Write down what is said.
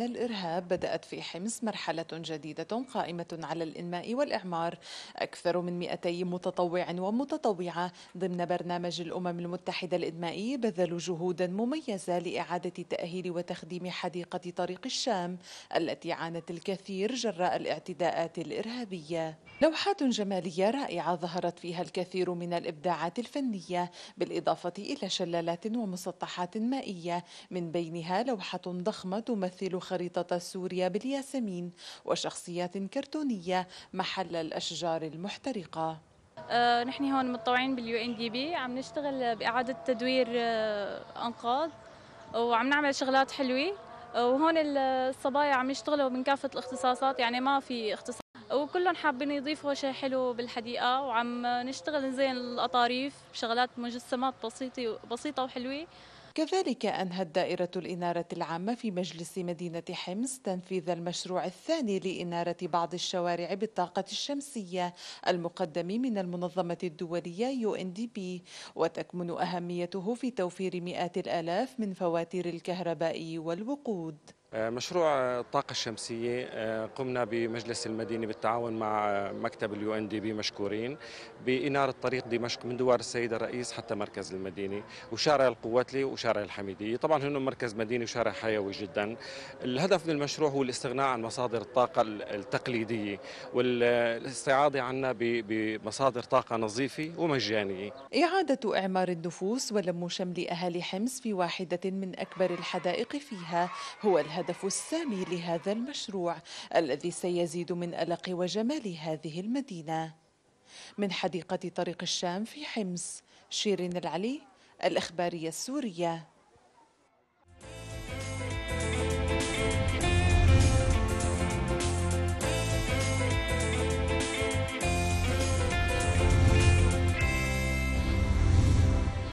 الإرهاب بدأت في حمص مرحلة جديدة قائمة على الإنماء والإعمار أكثر من 200 متطوع ومتطوعة ضمن برنامج الأمم المتحدة الإنمائي بذلوا جهودا مميزة لإعادة تأهيل وتخديم حديقة طريق الشام التي عانت الكثير جراء الاعتداءات الإرهابية لوحات جمالية رائعة ظهرت فيها الكثير من الإبداعات الفنية بالإضافة إلى شلالات ومسطحات مائية من بينها لوحة ضخمة تمثل خريطة سوريا بالياسمين وشخصيات كرتونية محل الأشجار المحترقة آه، نحن هون متطوعين باليو ان دي بي عم نشتغل باعاده تدوير آه، انقاض وعم نعمل شغلات حلوه آه، وهون الصبايا عم يشتغلوا من كافه الاختصاصات يعني ما في اختصاص وكلهم حابين يضيفوا شيء حلو بالحديقه وعم نشتغل نزين الاطاريف بشغلات مجسمات بسيطه بسيطه وحلوه كذلك أنهت دائرة الإنارة العامة في مجلس مدينة حمص تنفيذ المشروع الثاني لإنارة بعض الشوارع بالطاقة الشمسية المقدم من المنظمة الدولية يو ان دي بي وتكمن أهميته في توفير مئات الآلاف من فواتير الكهرباء والوقود مشروع الطاقة الشمسية آه، قمنا بمجلس المدينة بالتعاون مع آه، مكتب اليو ان دي بي مشكورين بإنارة طريق دمشق من دوار السيد الرئيس حتى مركز المدينة وشارع القواتلي وشارع الحميدية طبعا هنا مركز مدينة وشارع حيوي جدا الهدف من المشروع هو الاستغناء عن مصادر الطاقة التقليدية والاستعاضة عنا بمصادر طاقة نظيفة ومجانية إعادة إعمار النفوس ولم شمل أهالي حمص في واحدة من أكبر الحدائق فيها هو الهدف الهدف السامي لهذا المشروع الذي سيزيد من ألق وجمال هذه المدينة من حديقة طريق الشام في حمص شيرين العلي الإخبارية السورية